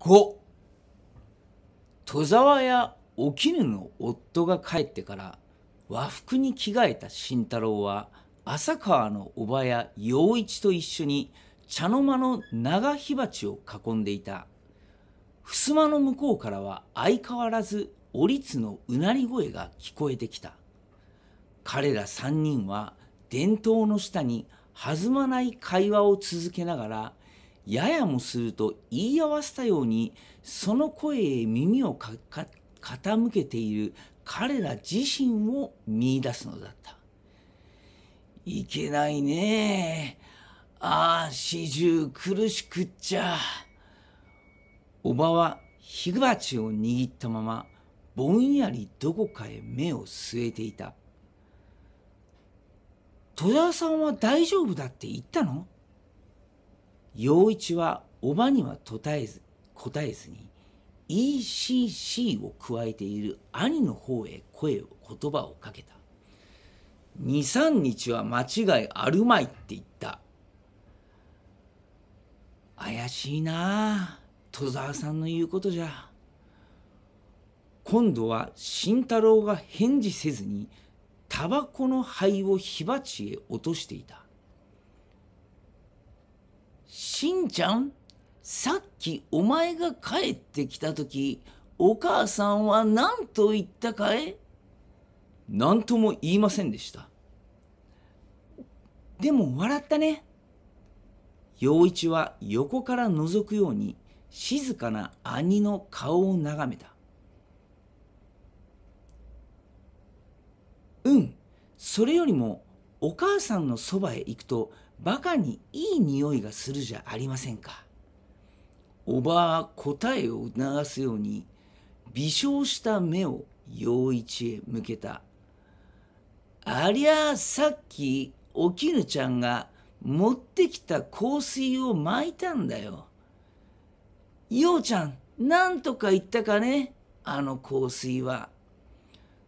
5戸沢やお絹の夫が帰ってから和服に着替えた慎太郎は浅川の叔母や陽一と一緒に茶の間の長火鉢を囲んでいた襖の向こうからは相変わらずおつのうなり声が聞こえてきた彼ら3人は伝統の下に弾まない会話を続けながらややもすると言い合わせたようにその声へ耳を傾けている彼ら自身を見いだすのだった。いけないねああ、始終苦しくっちゃ。おばは火鉢を握ったまま、ぼんやりどこかへ目を据えていた。戸田さんは大丈夫だって言ったの陽一はおばには答えず答えずに ECC を加えている兄の方へ声を言葉をかけた23日は間違いあるまいって言った怪しいなあ戸沢さんの言うことじゃ今度は慎太郎が返事せずにタバコの灰を火鉢へ落としていたしんちゃんさっきお前が帰ってきた時お母さんは何と言ったかい何とも言いませんでしたでも笑ったね陽一は横から覗くように静かな兄の顔を眺めたうんそれよりもお母さんのそばへ行くとバカにいい匂いがするじゃありませんか。おばは答えを促すように微笑した目を陽一へ向けた。ありゃあさっきおきぬちゃんが持ってきた香水をまいたんだよ。陽ちゃん、なんとか言ったかねあの香水は。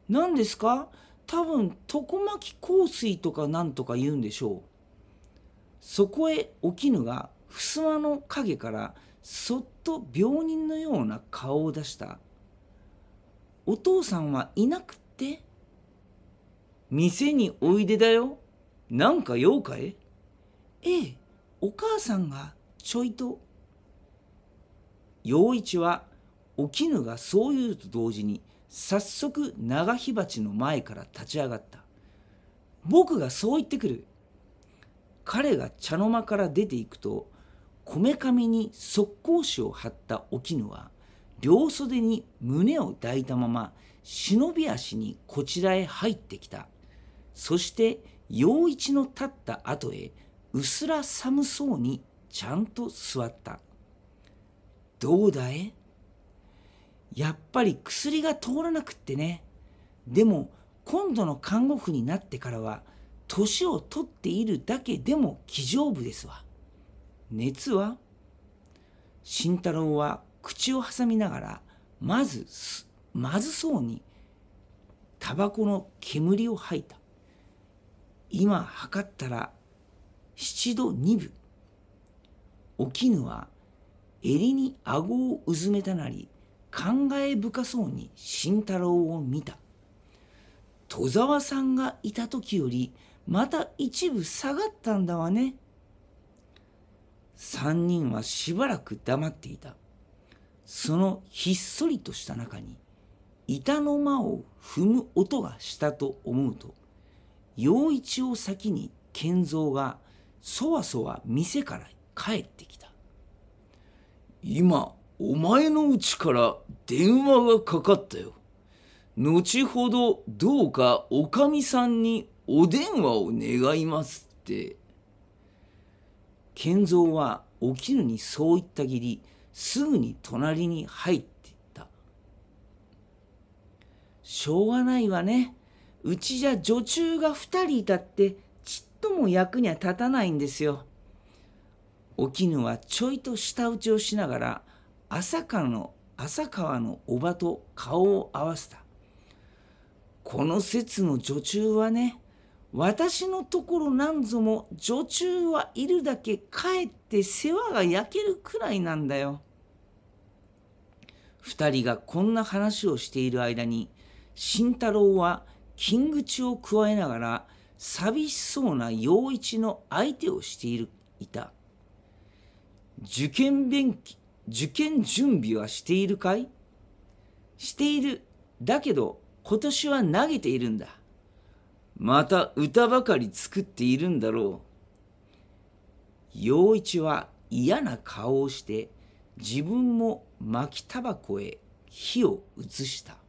何ですか多分床巻香水とかなんとか言うんでしょうそこへお絹が襖の陰からそっと病人のような顔を出した「お父さんはいなくって店においでだよなんか用かえ?」「ええお母さんがちょいと陽一はお絹がそう言うと同時に「早速長火鉢の前から立ち上がった僕がそう言ってくる彼が茶の間から出ていくとこめかみに測光紙を貼ったお絹は両袖に胸を抱いたまま忍び足にこちらへ入ってきたそして陽一の立った後へうすら寒そうにちゃんと座った「どうだいやっぱり薬が通らなくってねでも今度の看護婦になってからは年を取っているだけでも気丈夫ですわ熱は慎太郎は口を挟みながらまずまずそうにタバコの煙を吐いた今測ったら七度二分お絹は襟に顎をうずめたなり感慨深そうに慎太郎を見た戸沢さんがいた時よりまた一部下がったんだわね3人はしばらく黙っていたそのひっそりとした中に板の間を踏む音がしたと思うと陽一を先に賢三がそわそわ店から帰ってきた今お前のうちから電話がかかったよ。後ほどどうかおかみさんにお電話を願いますって。賢三はお絹にそう言ったぎり、すぐに隣に入っていった。しょうがないわね。うちじゃ女中が2人いたってちっとも役には立たないんですよ。お絹はちょいと舌打ちをしながら朝川の朝川のおばと顔を合わせたこの説の女中はね私のところなんぞも女中はいるだけかえって世話が焼けるくらいなんだよ。二人がこんな話をしている間に慎太郎は金口を加えながら寂しそうな陽一の相手をしているいた受験勉受験準備はしているかいしている。だけど、今年は投げているんだ。また歌ばかり作っているんだろう。陽一は嫌な顔をして、自分も巻きタバコへ火を移した。